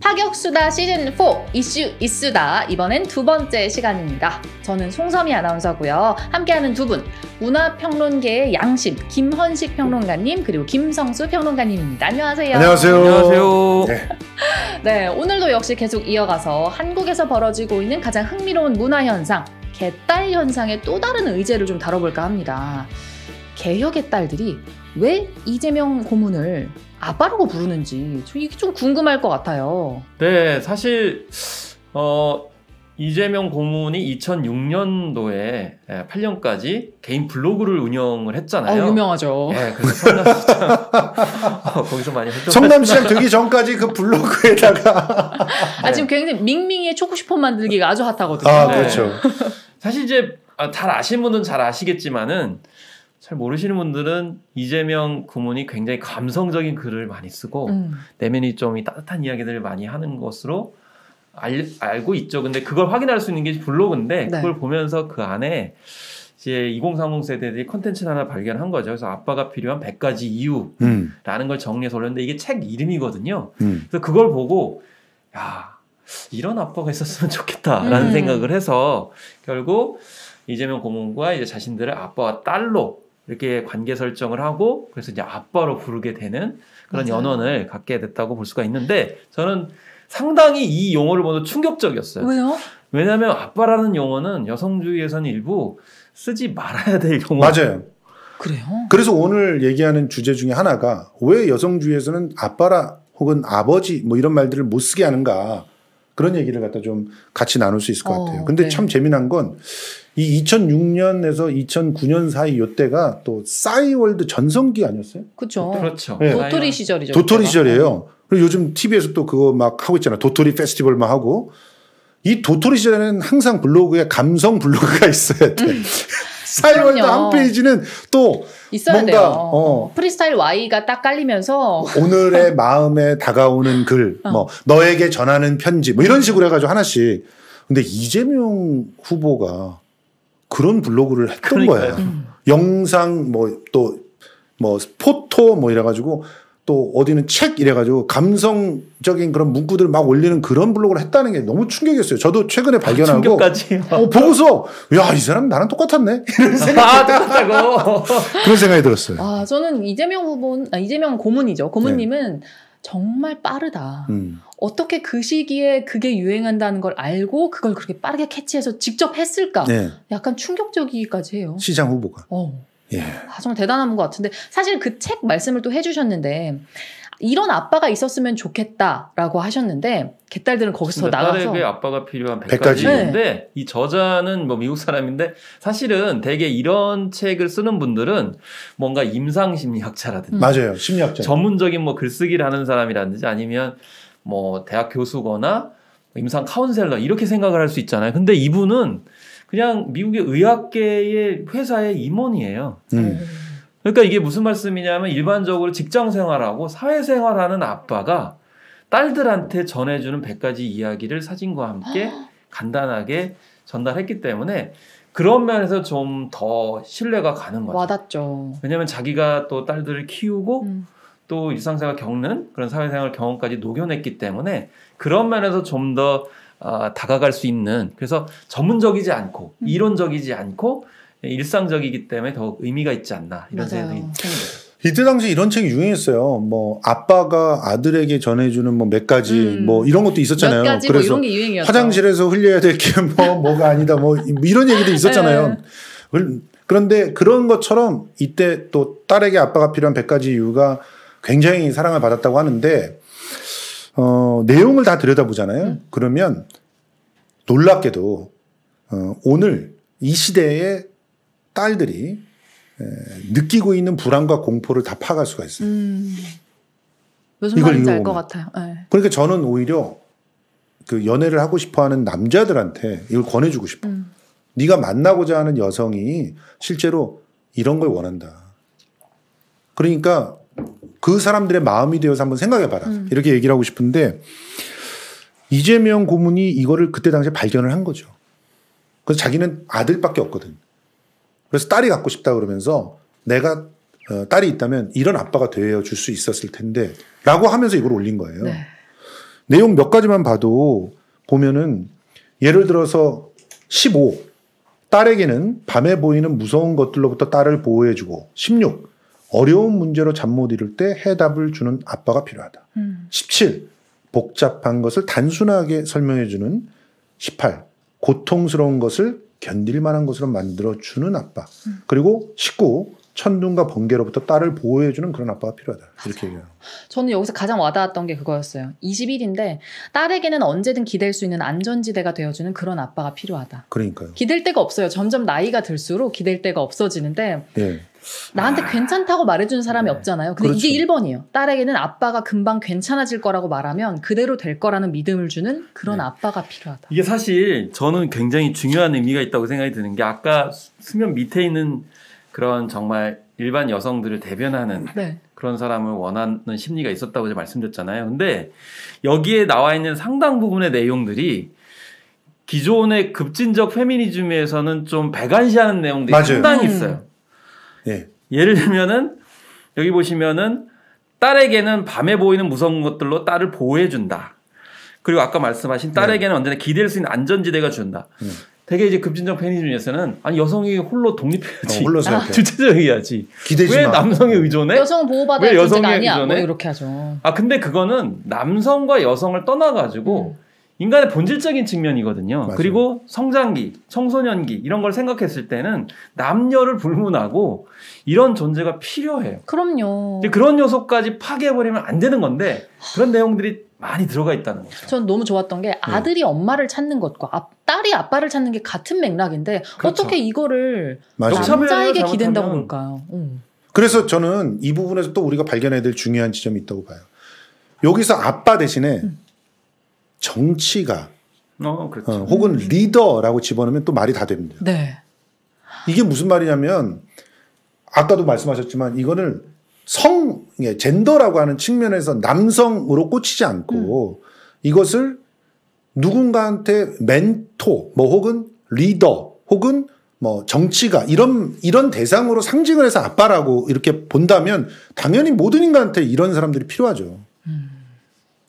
파격수다 시즌4 이슈 이슈다 이번엔 두 번째 시간입니다. 저는 송섬이 아나운서고요. 함께하는 두 분 문화평론계의 양심 김헌식 평론가님 그리고 김성수 평론가님입니다. 안녕하세요. 안녕하세요. 안녕하세요. 네. 네 오늘도 역시 계속 이어가서 한국에서 벌어지고 있는 가장 흥미로운 문화 현상 개딸 현상의 또 다른 의제를 좀 다뤄볼까 합니다. 개혁의 딸들이 왜 이재명 고문을 아빠라고 부르는지 좀 이게 좀 궁금할 것 같아요. 네, 사실 어 이재명 고문이 2006년도에 8년까지 예, 개인 블로그를 운영을 했잖아요. 어, 유명하죠. 예, 네, 그래서 성남시장 어, 거기서 많이 활동. 성남시장 되기 전까지 그 블로그에다가 아 지금 굉장히 밍밍이의 초코슈폰 만들기가 아주 핫하거든요. 아 그렇죠. 네. 사실 이제 아, 잘 아시는 분은 잘 아시겠지만은 잘 모르시는 분들은 이재명 구문이 굉장히 감성적인 글을 많이 쓰고 음. 내면이 좀 따뜻한 이야기들을 많이 하는 것으로 알, 알고 있죠. 근데 그걸 확인할 수 있는 게 블로그인데 네. 그걸 네. 보면서 그 안에 이제 2030 세대들이 컨텐츠 하나 발견한 거죠. 그래서 아빠가 필요한 100가지 이유라는 음. 걸 정리해서 올렸는데 이게 책 이름이거든요. 음. 그래서 그걸 보고 야 이런 아빠가 있었으면 좋겠다라는 음. 생각을 해서 결국 이재명 고문과 이제 자신들을 아빠와 딸로 이렇게 관계 설정을 하고 그래서 이제 아빠로 부르게 되는 그런 맞아요. 연원을 갖게 됐다고 볼 수가 있는데 저는 상당히 이 용어를 보는 충격적이었어요. 왜요? 왜냐하면 아빠라는 용어는 여성주의에서는 일부 쓰지 말아야 될 용어. 맞아요. 그래요? 그래서 오늘 얘기하는 주제 중에 하나가 왜 여성주의에서는 아빠라 혹은 아버지 뭐 이런 말들을 못 쓰게 하는가 그런 얘기를 갖다 좀 같이 나눌 수 있을 것 어, 같아요. 근데 네. 참 재미난 건이 2006년에서 2009년 사이 요때가 또 싸이월드 전성기 아니었어요? 그렇 그렇죠. 네. 도토리 시절이죠. 도토리 시절이에요. 그리고 요즘 TV에서 또 그거 막 하고 있잖아. 도토리 페스티벌 막 하고 이 도토리 시절에는 항상 블로그에 감성 블로그가 있어야 돼. 음. 사이월드 한 페이지는 또 있어야 뭔가, 돼요. 어. 프리스타일 Y가 딱 깔리면서 오늘의 마음에 다가오는 글, 어. 뭐 너에게 전하는 편지, 뭐 이런 식으로 해가지고 하나씩. 근데 이재명 후보가 그런 블로그를 했던 그러니까요. 거예요. 음. 영상 뭐 또뭐 뭐 포토 뭐 이래 가지고 또 어디는 책 이래 가지고 감성적인 그런 문구들막 올리는 그런 블로그를 했다는 게 너무 충격이었어요. 저도 최근에 아, 발견하고 충 어, 보고서 야, 이 사람 나랑 똑같았네. 이런 생각이 아, 그런 생각이 들었어요. 아, 저는 이재명 후보 아, 이재명 고문이죠. 고문님은 네. 정말 빠르다. 음. 어떻게 그 시기에 그게 유행한다는 걸 알고 그걸 그렇게 빠르게 캐치해서 직접 했을까? 네. 약간 충격적이기까지 해요. 시장 후보가. 어. 예. 아, 정말 대단한 것 같은데 사실 그 책 말씀을 또 해주셨는데 이런 아빠가 있었으면 좋겠다라고 하셨는데 개딸들은 거기서 그러니까 나가서 딸에게 아빠가 필요한 100가지인데 네. 이 저자는 뭐 미국 사람인데 사실은 대개 이런 책을 쓰는 분들은 뭔가 임상 심리학자라든지 음. 맞아요. 심리학자. 전문적인 뭐 글쓰기를 하는 사람이라든지 아니면 뭐 대학 교수거나 임상 카운셀러 이렇게 생각을 할 수 있잖아요. 근데 이분은 그냥 미국의 의학계의 회사의 임원이에요. 음. 음. 그러니까 이게 무슨 말씀이냐면 일반적으로 직장 생활하고 사회 생활하는 아빠가 딸들한테 전해주는 100가지 이야기를 사진과 함께 간단하게 전달했기 때문에 그런 면에서 좀 더 신뢰가 가는 거죠. 와닿죠. 왜냐면 자기가 또 딸들을 키우고 음. 또 일상생활 겪는 그런 사회생활 경험까지 녹여냈기 때문에 그런 면에서 좀더 어, 아, 다가갈 수 있는 그래서 전문적이지 않고 음. 이론적이지 않고 일상적이기 때문에 더 의미가 있지 않나 이런 맞아요. 생각이 듭니다. 이때 당시 이런 책이 유행했어요. 뭐 아빠가 아들에게 전해주는 뭐 몇 가지 음, 뭐 이런 것도 있었잖아요. 가지, 뭐 그래서 뭐 화장실에서 흘려야 될 게 뭐 뭐가 아니다 뭐, 뭐 이런 얘기도 있었잖아요. 네. 음. 그런데 그런 것처럼 이때 또 딸에게 아빠가 필요한 1가지 이유가 굉장히 사랑을 받았다고 하는데 어, 내용을 다 들여다보잖아요. 음. 그러면 놀랍게도 어, 오늘 이 시대에 딸들이 느끼고 있는 불안과 공포를 다 파악할 수가 있어요. 음. 무슨 말인지 알 것 같아요. 네. 그러니까 저는 오히려 그 연애를 하고 싶어하는 남자들한테 이걸 권해주고 싶어. 음. 네가 만나고자 하는 여성이 실제로 이런 걸 원한다. 그러니까 그 사람들의 마음이 되어서 한번 생각해봐라. 음. 이렇게 얘기를 하고 싶은데 이재명 고문이 이거를 그때 당시에 발견을 한 거죠. 그래서 자기는 아들밖에 없거든. 그래서 딸이 갖고 싶다 그러면서 내가 어, 딸이 있다면 이런 아빠가 되어 줄 수 있었을 텐데 라고 하면서 이걸 올린 거예요. 네. 내용 몇 가지만 봐도 보면은 예를 들어서 15. 딸에게는 밤에 보이는 무서운 것들로부터 딸을 보호해주고 16. 어려운 문제로 잠 못 이룰 때 해답을 주는 아빠가 필요하다. 음. 17. 복잡한 것을 단순하게 설명해주는 18. 고통스러운 것을 견딜 만한 것으로 만들어주는 아빠. 음. 그리고 식구, 천둥과 번개로부터 딸을 보호해주는 그런 아빠가 필요하다. 맞아요. 이렇게 얘기해요. 저는 여기서 가장 와닿았던 게 그거였어요. 21인데 딸에게는 언제든 기댈 수 있는 안전지대가 되어주는 그런 아빠가 필요하다. 그러니까요. 기댈 데가 없어요. 점점 나이가 들수록 기댈 데가 없어지는데 예. 나한테 아... 괜찮다고 말해주는 사람이 네. 없잖아요. 근데 그렇죠. 이게 1번이에요. 딸에게는 아빠가 금방 괜찮아질 거라고 말하면 그대로 될 거라는 믿음을 주는 그런 네. 아빠가 필요하다. 이게 사실 저는 굉장히 중요한 의미가 있다고 생각이 드는 게 아까 수면 밑에 있는 그런 정말 일반 여성들을 대변하는 네. 그런 사람을 원하는 심리가 있었다고 제가 말씀드렸잖아요. 근데 여기에 나와 있는 상당 부분의 내용들이 기존의 급진적 페미니즘에서는 좀 배관시하는 내용들이 맞아요. 상당히 있어요. 음. 예. 예를 들면은 여기 보시면은 딸에게는 밤에 보이는 무서운 것들로 딸을 보호해 준다. 그리고 아까 말씀하신 네. 딸에게는 네. 언제나 기댈 수 있는 안전지대가 준다. 네. 되게 이제 급진적 페니즘에서는 아니 여성이 홀로 독립해야지, 어, 홀로 아. 주체적이야지 기대지 왜 마. 남성이 의존해? 여성은 보호받아야 왜여성 아니야. 뭐 이렇게 하죠. 아 근데 그거는 남성과 여성을 떠나가지고 음. 인간의 본질적인 측면이거든요. 맞아요. 그리고 성장기, 청소년기 이런 걸 생각했을 때는 남녀를 불문하고 이런 존재가 필요해요. 그럼요. 그런 요소까지 파괴해버리면 안 되는 건데 그런 내용들이 많이 들어가 있다는 거죠. 전 너무 좋았던 게 네. 아들이 네. 엄마를 찾는 것과 아, 딸이 아빠를 찾는 게 같은 맥락인데 그렇죠. 어떻게 이거를 맞아요. 남자에게 기댄다고 볼까요? 음. 그래서 저는 이 부분에서 또 우리가 발견해야 될 중요한 지점이 있다고 봐요. 여기서 아빠 대신에 음. 정치가 어, 그렇죠. 어, 혹은 음. 리더라고 집어넣으면 또 말이 다 됩니다. 네. 이게 무슨 말이냐면 아까도 말씀하셨지만 이거는 성, 예, 젠더라고 하는 측면에서 남성으로 꽂히지 않고 음. 이것을 누군가한테 멘토, 뭐 혹은 리더, 혹은 뭐 정치가 이런 이런 대상으로 상징을 해서 아빠라고 이렇게 본다면 당연히 모든 인간한테 이런 사람들이 필요하죠. 음.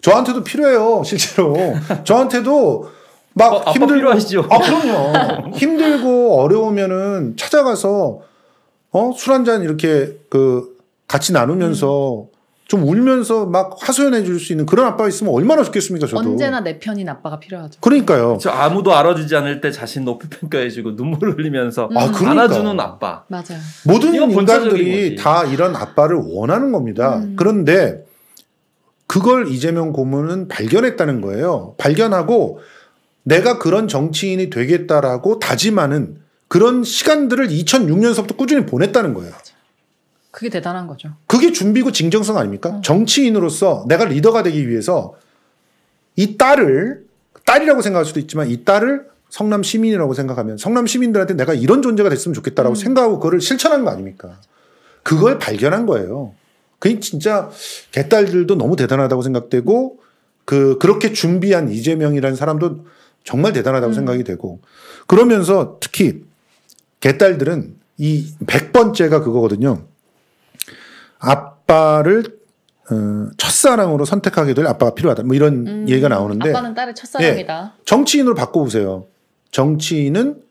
저한테도 필요해요, 실제로. 저한테도 막 어, 힘들 필요하시죠. 아 그럼요. 힘들고 어려우면은 찾아가서 어술 한잔 이렇게 그 같이 나누면서 음. 좀 울면서 막화소연해줄 수 있는 그런 아빠 가 있으면 얼마나 좋겠습니까, 저도. 언제나 내 편인 아빠가 필요하죠. 그러니까요. 저 아무도 알아주지 않을 때 자신 높이 평가해주고 눈물 흘리면서 음. 아, 그러니까. 안아주는 아빠. 맞아요. 모든 인간들이 다 이런 아빠를 원하는 겁니다. 음. 그런데 그걸 이재명 고문은 발견했다는 거예요. 발견하고 내가 그런 정치인이 되겠다라고 다짐하는 그런 시간들을 2006년서부터 꾸준히 보냈다는 거예요. 그게 대단한 거죠. 그게 준비고 진정성 아닙니까? 어. 정치인으로서 내가 리더가 되기 위해서 이 딸을 딸이라고 생각할 수도 있지만 이 딸을 성남 시민이라고 생각하면 성남 시민들한테 내가 이런 존재가 됐으면 좋겠다라고 음. 생각하고 그거를 실천한 거 아닙니까? 그걸 발견한 거예요. 그게 진짜 개딸들도 너무 대단하다고 생각되고 그 그렇게 준비한 이재명이라는 사람도 정말 대단하다고 음. 생각이 되고 그러면서 특히 개딸들은 이 100번째가 그거거든요. 아빠를 어, 첫사랑으로 선택하게 될 아빠가 필요하다. 뭐 이런 음, 얘기가 나오는데 아빠는 딸의 첫사랑이다. 예, 정치인으로 바꿔보세요. 정치인은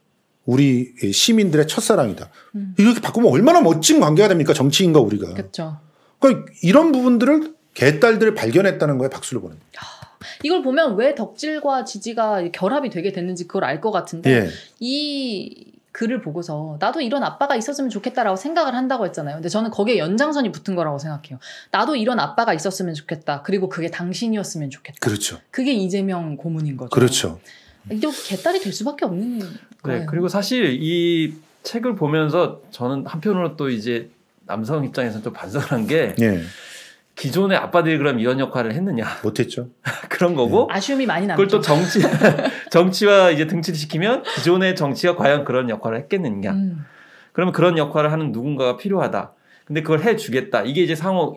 우리 시민들의 첫사랑이다. 음. 이렇게 바꾸면 얼마나 멋진 관계가 됩니까? 정치인과 우리가. 그렇죠. 그러니까 이런 부분들을 개딸들을 발견했다는 거예요 박수를 보는 아, 이걸 보면 왜 덕질과 지지가 결합이 되게 됐는지 그걸 알 것 같은데 예. 이 글을 보고서 나도 이런 아빠가 있었으면 좋겠다라고 생각을 한다고 했잖아요. 근데 저는 거기에 연장선이 붙은 거라고 생각해요. 나도 이런 아빠가 있었으면 좋겠다. 그리고 그게 당신이었으면 좋겠다. 그렇죠. 그게 이재명 고문인 거죠. 그렇죠. 이게 개딸이 될 수밖에 없는 네, 거예요. 그리고 사실 이 책을 보면서 저는 한편으로 또 이제 남성 입장에서는 좀반성 한게 네. 예. 기존의 아빠들이 그럼 이런 역할을 했느냐? 못했죠. 그런 거고 네. 아쉬움이 많이 남죠. 그걸 또 정치 정치와 이제 등치시키면 기존의 정치가 과연 그런 역할을 했겠느냐? 음. 그러면 그런 역할을 하는 누군가가 필요하다. 근데 그걸 해주겠다. 이게 이제 상호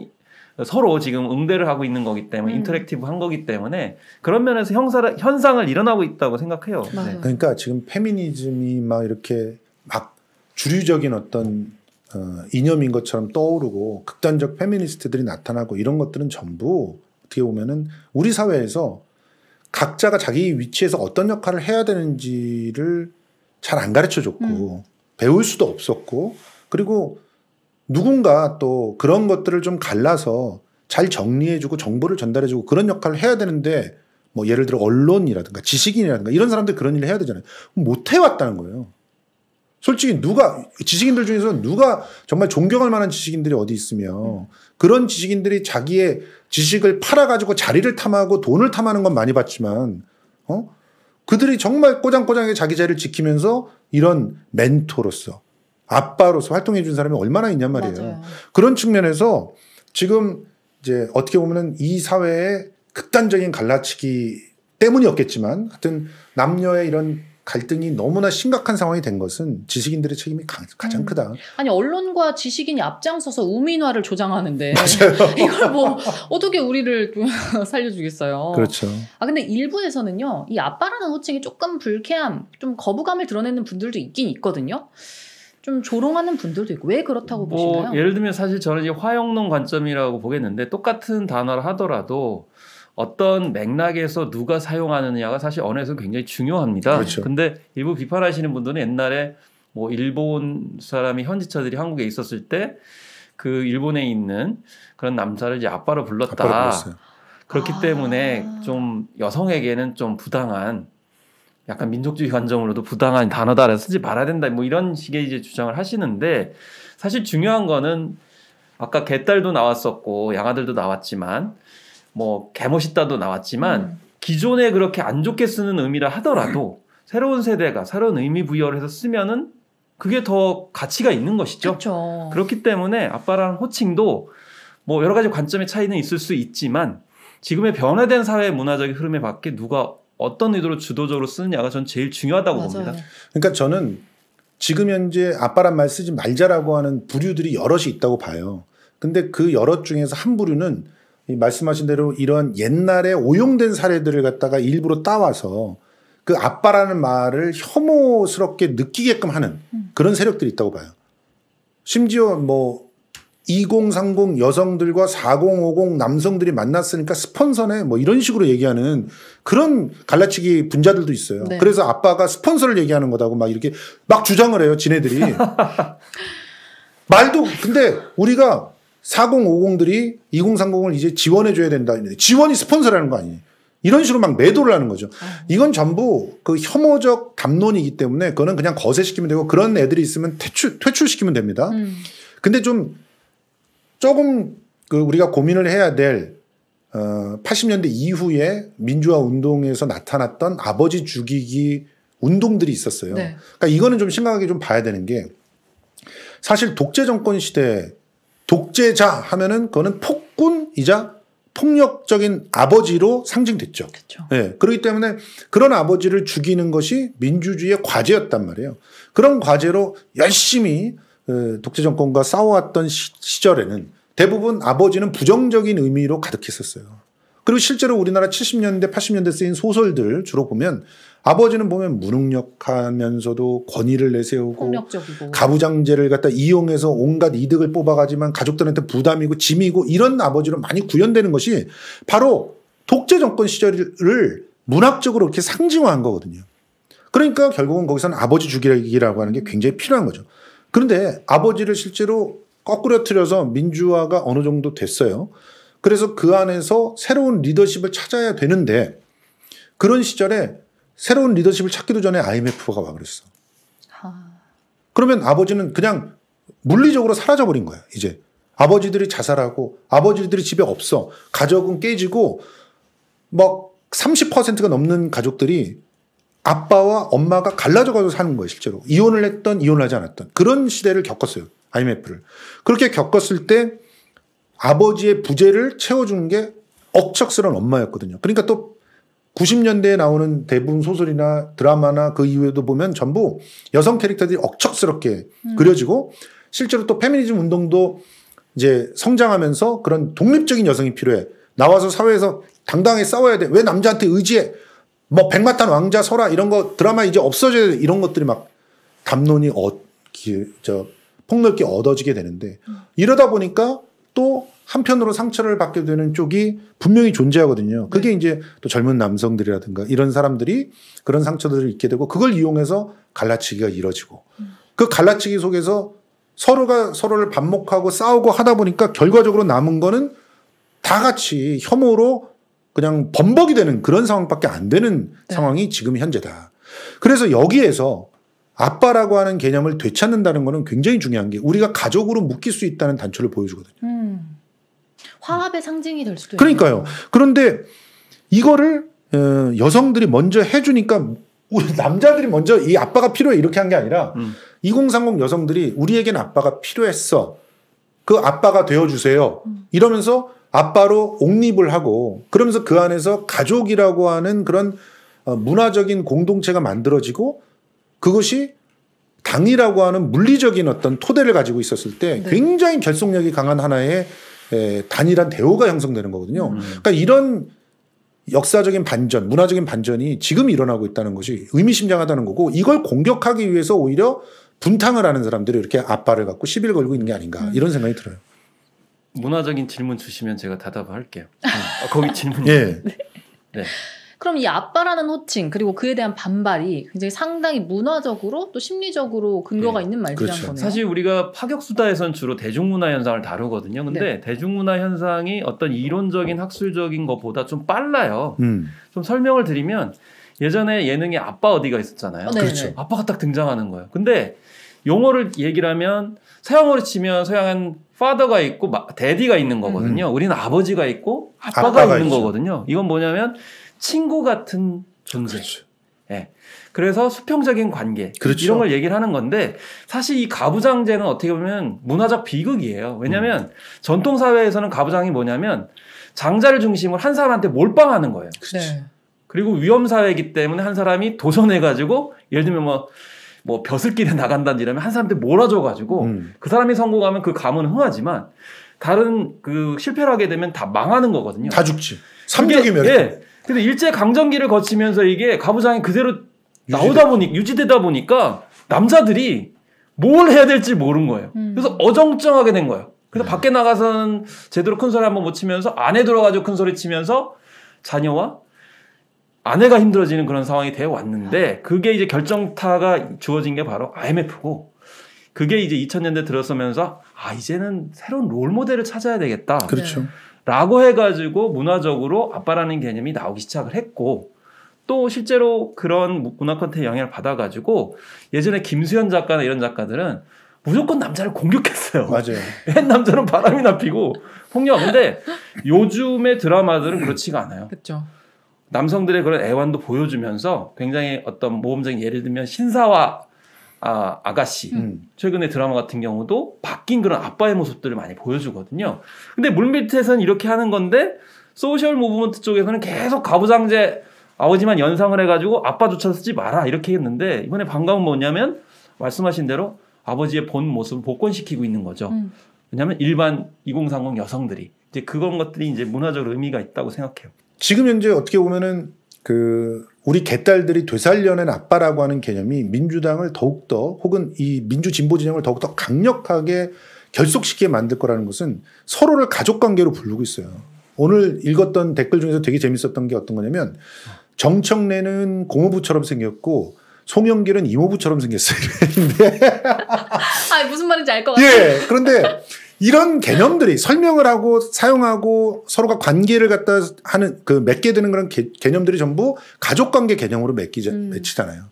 서로 지금 응대를 하고 있는 거기 때문에 음. 인터랙티브 한 거기 때문에 그런 면에서 형사를, 현상을 일어나고 있다고 생각해요. 네. 그러니까 지금 페미니즘이 막 이렇게 막 주류적인 어떤 어, 이념인 것처럼 떠오르고 극단적 페미니스트들이 나타나고 이런 것들은 전부 어떻게 보면은 우리 사회에서 각자가 자기 위치에서 어떤 역할을 해야 되는지를 잘 안 가르쳐 줬고 음. 배울 수도 없었고 그리고 누군가 또 그런 것들을 좀 갈라서 잘 정리해주고 정보를 전달해주고 그런 역할을 해야 되는데 뭐 예를 들어 언론이라든가 지식인이라든가 이런 사람들 그런 일을 해야 되잖아요. 못 해왔다는 거예요. 솔직히 누가 지식인들 중에서 누가 정말 존경할 만한 지식인들이 어디 있으며 그런 지식인들이 자기의 지식을 팔아 가지고 자리를 탐하고 돈을 탐하는 건 많이 봤지만 어 그들이 정말 꼬장꼬장하게 자기 자리를 지키면서 이런 멘토로서 아빠로서 활동해 준 사람이 얼마나 있냔 말이에요. 맞아요. 그런 측면에서 지금 이제 어떻게 보면은 이 사회의 극단적인 갈라치기 때문이었겠지만 하여튼 남녀의 이런 갈등이 너무나 심각한 상황이 된 것은 지식인들의 책임이 가, 장 음. 크다. 아니 언론과 지식인이 앞장서서 우민화를 조장하는데 이걸 뭐 어떻게 우리를 살려주겠어요. 그렇죠. 아 근데 일부에서는요 이 아빠라는 호칭이 조금 불쾌함, 좀 거부감을 드러내는 분들도 있긴 있거든요. 좀 조롱하는 분들도 있고 왜 그렇다고 뭐, 보시나요? 예를 들면 사실 저는 이제 화영론 관점이라고 보겠는데 똑같은 단어를 하더라도 어떤 맥락에서 누가 사용하느냐가 사실 언어에서 굉장히 중요합니다. 그렇죠. 근데 일부 비판하시는 분들은 옛날에 뭐 일본 사람이 현지차들이 한국에 있었을 때 그 일본에 있는 그런 남자를 이제 아빠로 불렀다. 아빠로 그렇기 아~ 때문에 좀 여성에게는 좀 부당한 약간 민족주의 관점으로도 부당한 단어다라서 쓰지 말아야 된다. 뭐 이런 식의 이제 주장을 하시는데 사실 중요한 거는 아까 개딸도 나왔었고 양아들도 나왔지만 뭐 개멋있다도 나왔지만 음. 기존에 그렇게 안 좋게 쓰는 의미라 하더라도 음. 새로운 세대가 새로운 의미 부여를 해서 쓰면은 그게 더 가치가 있는 것이죠. 그쵸. 그렇기 때문에 아빠라는 호칭도 뭐 여러 가지 관점의 차이는 있을 수 있지만 지금의 변화된 사회 문화적인 흐름에 맞게 누가 어떤 의도로 주도적으로 쓰느냐가 전 제일 중요하다고 맞아요. 봅니다. 그러니까 저는 지금 현재 아빠란 말 쓰지 말자라고 하는 부류들이 여럿이 있다고 봐요. 근데 그 여럿 중에서 한 부류는 말씀하신 대로 이런 옛날에 오용된 사례들을 갖다가 일부러 따와서 그 아빠라는 말을 혐오스럽게 느끼게끔 하는 음. 그런 세력들이 있다고 봐요. 심지어 뭐 2030 여성들과 4050 남성들이 만났으니까 스폰서네 뭐 이런 식으로 얘기하는 그런 갈라치기 분자들도 있어요. 네. 그래서 아빠가 스폰서를 얘기하는 거다고 막 이렇게 막 주장을 해요, 지네들이. 말도 근데 우리가 4050들이 2030을 이제 지원해줘야 된다. 지원이 스폰서라는 거 아니에요. 이런 식으로 막 매도를 하는 거죠. 음. 이건 전부 그 혐오적 담론이기 때문에 그거는 그냥 거세시키면 되고 그런 애들이 있으면 퇴출, 퇴출시키면 됩니다. 음. 근데 좀 조금 그 우리가 고민을 해야 될 어, 80년대 이후에 민주화 운동에서 나타났던 아버지 죽이기 운동들이 있었어요. 네. 그러니까 이거는 좀 심각하게 좀 봐야 되는 게 사실 독재 정권 시대 독재자 하면은 그거는 폭군이자 폭력적인 아버지로 상징됐죠. 그렇죠. 예. 그렇기 때문에 그런 아버지를 죽이는 것이 민주주의의 과제였단 말이에요. 그런 과제로 열심히 어, 독재 정권과 싸워왔던 시, 절에는 대부분 아버지는 부정적인 의미로 가득했었어요. 그리고 실제로 우리나라 70년대, 80년대 쓰인 소설들 주로 보면 아버지는 보면 무능력하면서도 권위를 내세우고 폭력적이고. 가부장제를 갖다 이용해서 온갖 이득을 뽑아가지만 가족들한테 부담이고 짐이고 이런 아버지로 많이 구현되는 것이 바로 독재 정권 시절을 문학적으로 이렇게 상징화한 거거든요. 그러니까 결국은 거기서는 아버지 죽이기라고 하는 게 굉장히 필요한 거죠. 그런데 아버지를 실제로 거꾸려틀려서 민주화가 어느 정도 됐어요. 그래서 그 안에서 새로운 리더십을 찾아야 되는데 그런 시절에 새로운 리더십을 찾기도 전에 IMF가 와버렸어. 아. 그러면 아버지는 그냥 물리적으로 사라져버린 거야, 이제. 아버지들이 자살하고, 아버지들이 집에 없어. 가족은 깨지고, 막 30%가 넘는 가족들이 아빠와 엄마가 갈라져가지고 사는 거예요, 실제로. 이혼을 했던, 이혼하지 않았던. 그런 시대를 겪었어요, IMF를. 그렇게 겪었을 때 아버지의 부재를 채워주는 게 억척스러운 엄마였거든요. 그러니까 또 90년대에 나오는 대부분 소설이나 드라마나 그 이후에도 보면 전부 여성 캐릭터들이 억척스럽게 음. 그려지고 실제로 또 페미니즘 운동도 이제 성장하면서 그런 독립적인 여성이 필요해. 나와서 사회에서 당당하게 싸워야 돼. 왜 남자한테 의지해? 뭐 백마탄 왕자 설화 이런 거 드라마 이제 없어져야 돼. 이런 것들이 막 담론이 어, 기, 저 폭넓게 얻어지게 되는데 음. 이러다 보니까 또 한편으로 상처를 받게 되는 쪽이 분명히 존재하거든요. 네. 그게 이제 또 젊은 남성들이라든가 이런 사람들이 그런 상처들을 입게 되고 그걸 이용해서 갈라치기가 이뤄지고 음. 그 갈라치기 속에서 서로가 서로를 반목하고 싸우고 하다 보니까 결과적으로 남은 거는 다 같이 혐오로 그냥 범벅이 되는 그런 상황밖에 안 되는 네. 상황이 지금 현재다. 그래서 여기에서 아빠라고 하는 개념을 되찾는다는 거는 굉장히 중요한 게 우리가 가족으로 묶일 수 있다는 단초를 보여주거든요. 음. 화합의 상징이 될 수도 그러니까요. 그런데 이거를 어, 여성들이 먼저 해주니까 우리 남자들이 먼저 이 아빠가 필요해 이렇게 한 게 아니라 음. 2030 여성들이 우리에겐 아빠가 필요했어. 그 아빠가 되어주세요. 음. 이러면서 아빠로 옹립을 하고 그러면서 그 안에서 가족이라고 하는 그런 어, 문화적인 공동체가 만들어지고 그것이 당이라고 하는 물리적인 어떤 토대를 가지고 있었을 때 네. 굉장히 결속력이 강한 하나의 에, 예, 단일한 대오가 형성되는 거거든요. 음. 그러니까 이런 역사적인 반전, 문화적인 반전이 지금 일어나고 있다는 것이 의미심장하다는 거고 이걸 공격하기 위해서 오히려 분탕을 하는 사람들이 이렇게 앞발을 갖고 시비를 걸고 있는 게 아닌가 음. 이런 생각이 들어요. 문화적인 질문 주시면 제가 대답할게요. 아, 어, 거기 질문. 예. 네. 네. 그럼 이 아빠라는 호칭 그리고 그에 대한 반발이 굉장히 상당히 문화적으로 또 심리적으로 근거가 네. 있는 말이란 그렇죠. 거네요. 사실 우리가 파격 수다에선 주로 대중문화 현상을 다루거든요. 근데 네. 대중문화 현상이 어떤 이론적인 학술적인 것보다 좀 빨라요. 음. 좀 설명을 드리면 예전에 예능에 아빠 어디가 있었잖아요. 네. 그렇죠. 네. 아빠가 딱 등장하는 거예요. 근데 용어를 얘기 하면 서양어로 치면 서양은 파더가 있고 마, 데디가 있는 거거든요. 음. 우리는 아버지가 있고 아빠가, 아빠가 있는 있죠. 거거든요. 이건 뭐냐면 친구 같은 존재. 그렇죠. 예. 그래서 수평적인 관계 그렇죠. 이런 걸 얘기를 하는 건데 사실 이 가부장제는 어떻게 보면 문화적 비극이에요. 왜냐하면 음. 전통 사회에서는 가부장이 뭐냐면 장자를 중심으로 한 사람한테 몰빵하는 거예요. 그렇죠. 네. 그리고 위험 사회이기 때문에 한 사람이 도전해 가지고 예를 들면 뭐뭐 뭐 벼슬길에 나간다든지 이러면 한 사람한테 몰아줘가지고 음. 그 사람이 성공하면 그 감은 흥하지만 다른 그 실패를 하게 되면 다 망하는 거거든요. 다 죽지. 삼격이면. 예. 근데 일제 강점기를 거치면서 이게 가부장이 그대로 나오다 보니 유지되다 보니까 남자들이 뭘 해야 될지 모른 거예요. 음. 그래서 어정쩡하게 된 거예요. 그래서 네. 밖에 나가서는 제대로 큰 소리 한번 못 치면서 안에 들어가지고 큰 소리 치면서 자녀와 아내가 힘들어지는 그런 상황이 되어 왔는데 그게 이제 결정타가 주어진 게 바로 IMF고 그게 이제 2000년대 들어서면서 아 이제는 새로운 롤 모델을 찾아야 되겠다. 그렇죠. 네. 라고 해가지고 문화적으로 아빠라는 개념이 나오기 시작을 했고, 또 실제로 그런 문화 컨텐츠 영향을 받아가지고 예전에 김수현 작가나 이런 작가들은 무조건 남자를 공격했어요. 맞아요. 한 남자는 바람이나 피고 폭력. 근데 요즘의 드라마들은 그렇지가 않아요. 그렇죠. 남성들의 그런 애완도 보여주면서 굉장히 어떤 모범적인 예를 들면 신사와 아, 아가씨. 음. 최근에 드라마 같은 경우도 바뀐 그런 아빠의 모습들을 많이 보여주거든요. 근데 물밑에서는 이렇게 하는 건데 소셜 모브먼트 쪽에서는 계속 가부장제 아버지만 연상을 해가지고 아빠조차 쓰지 마라 이렇게 했는데 이번에 반가운 뭐냐면 말씀하신 대로 아버지의 본 모습을 복권시키고 있는 거죠. 음. 왜냐면 일반 2030 여성들이 이제 그런 것들이 이제 문화적 의미가 있다고 생각해요. 지금 현재 어떻게 보면은 그 우리 개딸들이 되살려낸 아빠라고 하는 개념이 민주당을 더욱더 혹은 이 민주 진보 진영을 더욱더 강력하게 결속시키게 만들 거라는 것은 서로를 가족 관계로 부르고 있어요. 오늘 읽었던 댓글 중에서 되게 재밌었던 게 어떤 거냐면 정청래는 고모부처럼 생겼고 송영길은 이모부처럼 생겼어요. 아 무슨 말인지 알것 예, 같아요. 예. 그런데 이런 개념들이 설명을 하고 사용하고 서로가 관계를 갖다 하는 그 맺게 되는 그런 개, 념들이 전부 가족 관계 개념으로 맺기 음. 맺히잖아요.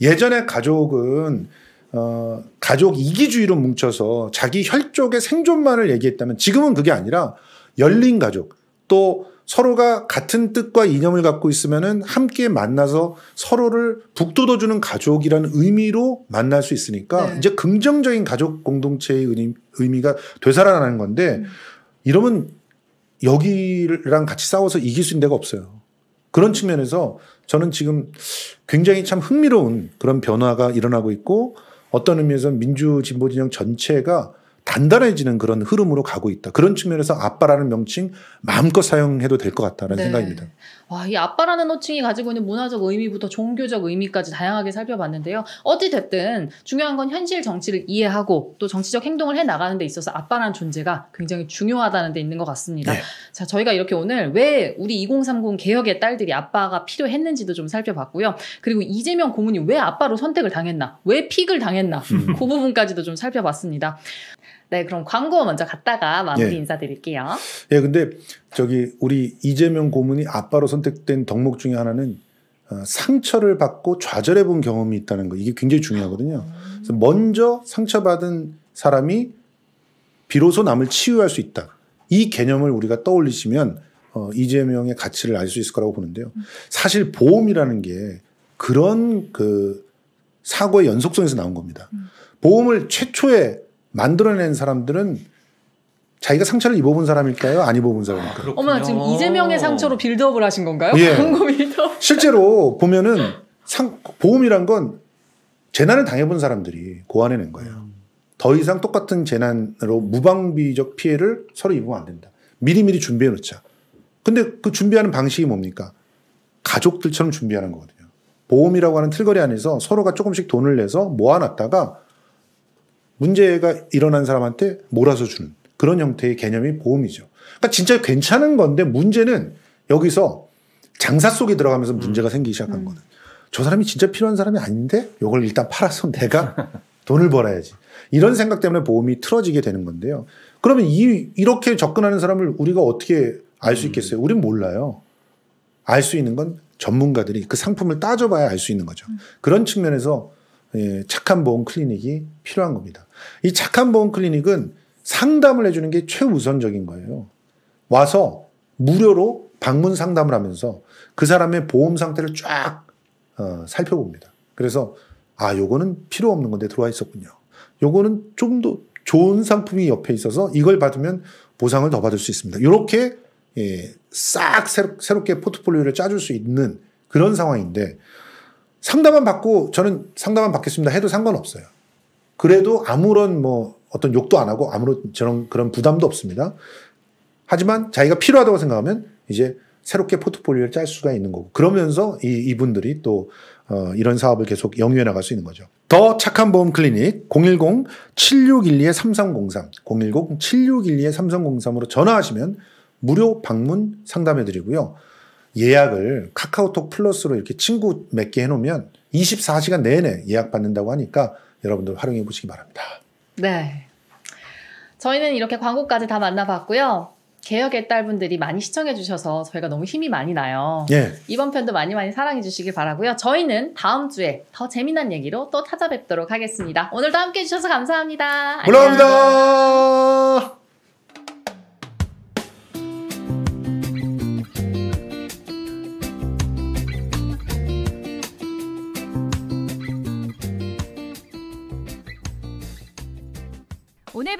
예전에 가족은 어 가족 이기주의로 뭉쳐서 자기 혈족의 생존만을 얘기했다면 지금은 그게 아니라 열린 가족 또 서로가 같은 뜻과 이념을 갖고 있으면은 함께 만나서 서로를 북돋워주는 가족이라는 의미로 만날 수 있으니까 네. 이제 긍정적인 가족 공동체의 의미, 가 되살아나는 건데 음. 이러면 여기랑 같이 싸워서 이길 수 있는 데가 없어요. 그런 측면에서 저는 지금 굉장히 참 흥미로운 그런 변화가 일어나고 있고 어떤 의미에서는 민주 진보 진영 전체가 단단해지는 그런 흐름으로 가고 있다. 그런 측면에서 아빠라는 명칭 마음껏 사용해도 될 것같다는 네. 생각입니다. 와, 이 아빠라는 호칭이 가지고 있는 문화적 의미부터 종교적 의미까지 다양하게 살펴봤는데요. 어찌됐든 중요한 건 현실 정치를 이해하고 또 정치적 행동을 해 나가는 데 있어서 아빠라는 존재가 굉장히 중요하다는 데 있는 것 같습니다. 네. 자, 저희가 이렇게 오늘 왜 우리 2030 개혁의 딸들이 아빠가 필요했는지도 좀 살펴봤고요. 그리고 이재명 고문이 왜 아빠로 선택을 당했나, 왜 픽을 당했나, 음. 그 부분까지도 좀 살펴봤습니다. 네, 그럼 광고 먼저 갔다가 마무리 예. 인사드릴게요. 예, 근데 저기 우리 이재명 고문이 아빠로 선택된 덕목 중에 하나는 어, 상처를 받고 좌절해 본 경험이 있다는 거. 이게 굉장히 중요하거든요. 아. 그래서 먼저 상처받은 사람이 비로소 남을 치유할 수 있다. 이 개념을 우리가 떠올리시면 어, 이재명의 가치를 알 수 있을 거라고 보는데요. 음. 사실 보험이라는 게 그런 그 사고의 연속성에서 나온 겁니다. 음. 보험을 최초에 만들어낸 사람들은 자기가 상처를 입어본 사람일까요? 안 입어본 사람일까요? 아, 어머 지금 이재명의 상처로 빌드업을 하신 건가요? 예. 실제로 보면은 상, 보험이란 건 재난을 당해본 사람들이 고안해낸 거예요. 음. 더 이상 똑같은 재난으로 무방비적 피해를 서로 입으면 안 된다. 미리미리 준비해 놓자. 근데 그 준비하는 방식이 뭡니까? 가족들처럼 준비하는 거거든요. 보험이라고 하는 틀거리 안에서 서로가 조금씩 돈을 내서 모아놨다가 문제가 일어난 사람한테 몰아서 주는 그런 형태의 개념이 보험이죠. 그러니까 진짜 괜찮은 건데 문제는 여기서 장사 속에 들어가면서 음. 문제가 생기기 시작한 음. 거는 저 사람이 진짜 필요한 사람이 아닌데 이걸 일단 팔아서 내가 돈을 벌어야지. 이런 생각 때문에 보험이 틀어지게 되는 건데요. 그러면 이, 이렇게 접근하는 사람을 우리가 어떻게 알수 음. 있겠어요? 우린 몰라요. 알 수 있는 건 전문가들이 그 상품을 따져봐야 알 수 있는 거죠. 음. 그런 측면에서 예, 착한 보험 클리닉이 필요한 겁니다. 이 착한 보험 클리닉은 상담을 해주는 게 최우선적인 거예요. 와서 무료로 방문 상담을 하면서 그 사람의 보험 상태를 쫙 어, 살펴봅니다. 그래서 아 요거는 필요 없는 건데 들어와 있었군요. 요거는 좀 더 좋은 상품이 옆에 있어서 이걸 받으면 보상을 더 받을 수 있습니다. 이렇게 예, 싹 새롭게 포트폴리오를 짜줄 수 있는 그런 상황인데 상담만 받고 저는 상담만 받겠습니다 해도 상관없어요. 그래도 아무런 뭐 어떤 욕도 안 하고 아무런 저런 그런 부담도 없습니다. 하지만 자기가 필요하다고 생각하면 이제 새롭게 포트폴리오를 짤 수가 있는 거고 그러면서 이, 이분들이 또 어, 이런 사업을 계속 영위해 나갈 수 있는 거죠. 더 착한 보험 클리닉 010-7612-3303 010-7612-3303으로 전화하시면 무료 방문 상담해 드리고요. 예약을 카카오톡 플러스로 이렇게 친구 맺게 해놓으면 24시간 내내 예약 받는다고 하니까 여러분들 활용해 보시기 바랍니다. 네. 저희는 이렇게 광고까지 다 만나봤고요. 개혁의 딸분들이 많이 시청해 주셔서 저희가 너무 힘이 많이 나요. 예. 이번 편도 많이 많이 사랑해 주시길 바라고요. 저희는 다음 주에 더 재미난 얘기로 또 찾아뵙도록 하겠습니다. 오늘도 함께 해 주셔서 감사합니다. 물론입니다.